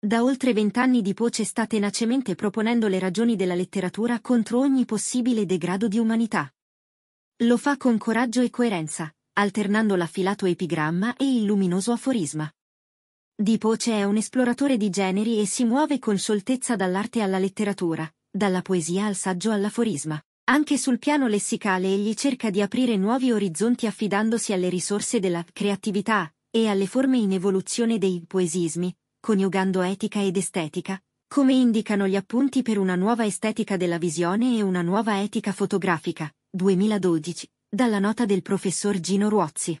Da oltre vent'anni Dipoce sta tenacemente proponendo le ragioni della letteratura contro ogni possibile degrado di umanità. Lo fa con coraggio e coerenza, alternando l'affilato epigramma e il luminoso aforisma. Dipoce è un esploratore di generi e si muove con scioltezza dall'arte alla letteratura, dalla poesia al saggio all'aforisma. Anche sul piano lessicale egli cerca di aprire nuovi orizzonti affidandosi alle risorse della creatività e alle forme in evoluzione dei poesismi, coniugando etica ed estetica, come indicano gli appunti per una nuova estetica della visione e una nuova etica fotografica, 2012, dalla nota del professor Gino Ruozzi.